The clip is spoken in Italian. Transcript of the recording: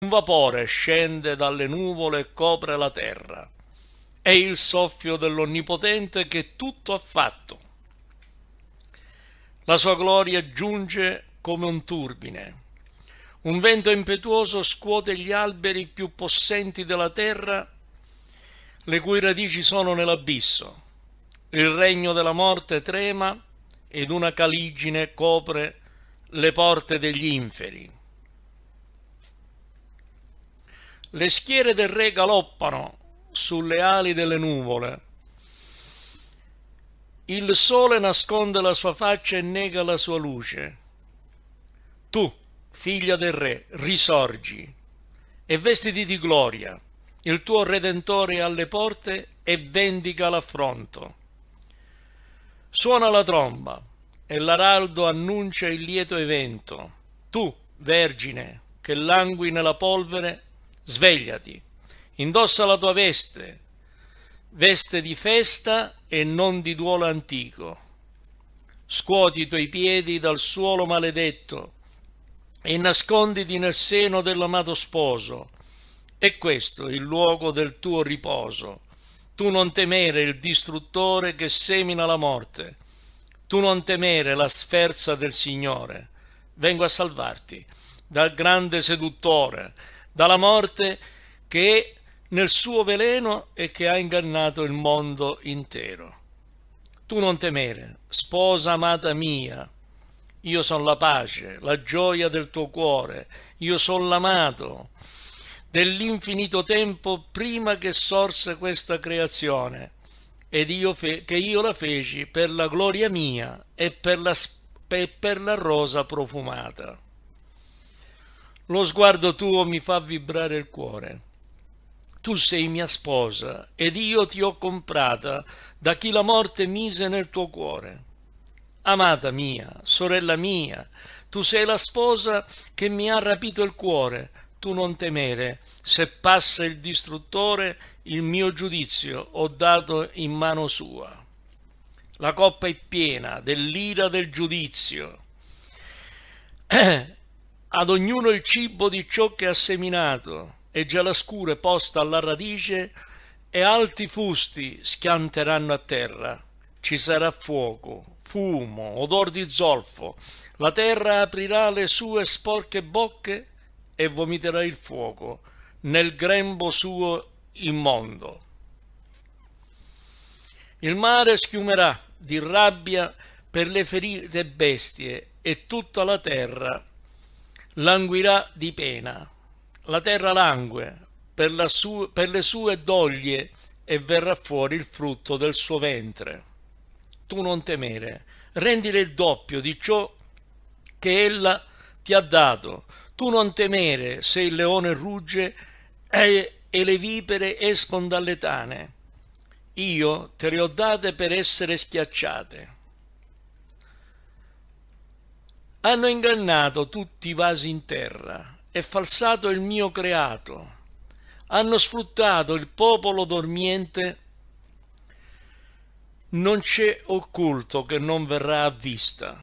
Un vapore scende dalle nuvole e copre la terra. È il soffio dell'Onnipotente che tutto ha fatto. La sua gloria giunge come un turbine. Un vento impetuoso scuote gli alberi più possenti della terra, le cui radici sono nell'abisso. Il regno della morte trema ed una caligine copre le porte degli inferi. Le schiere del re galoppano sulle ali delle nuvole. Il sole nasconde la sua faccia e nega la sua luce. Tu, figlia del re, risorgi e vestiti di gloria. Il tuo Redentore è alle porte e vendica l'affronto. Suona la tromba e l'araldo annuncia il lieto evento. Tu, Vergine, che langui nella polvere svegliati, indossa la tua veste, veste di festa e non di duolo antico. Scuoti i tuoi piedi dal suolo maledetto e nasconditi nel seno dell'amato sposo. E questo è il luogo del tuo riposo. Tu non temere il distruttore che semina la morte. Tu non temere la sferza del Signore. Vengo a salvarti dal grande seduttore dalla morte che è nel suo veleno e che ha ingannato il mondo intero. Tu non temere, sposa amata mia, io sono la pace, la gioia del tuo cuore, io sono l'amato dell'infinito tempo prima che sorse questa creazione ed io che io la feci per la gloria mia e per la, e per la rosa profumata. Lo sguardo tuo mi fa vibrare il cuore. Tu sei mia sposa ed io ti ho comprata da chi la morte mise nel tuo cuore. Amata mia, sorella mia, tu sei la sposa che mi ha rapito il cuore. Tu non temere, se passa il distruttore, il mio giudizio ho dato in mano sua. La coppa è piena dell'ira del giudizio. Ad ognuno il cibo di ciò che ha seminato, e già la scure posta alla radice, e alti fusti schianteranno a terra. Ci sarà fuoco, fumo, odor di zolfo. La terra aprirà le sue sporche bocche e vomiterà il fuoco nel grembo suo immondo. Il mare schiumerà di rabbia per le ferite bestie e tutta la terra languirà di pena. La terra langue per, la su- per le sue doglie e verrà fuori il frutto del suo ventre. Tu non temere, rendile il doppio di ciò che ella ti ha dato. Tu non temere se il leone rugge e, e le vipere escono dalle tane. Io te le ho date per essere schiacciate hanno ingannato tutti i vasi in terra e falsato il mio creato, hanno sfruttato il popolo dormiente. Non c'è occulto che non verrà a vista.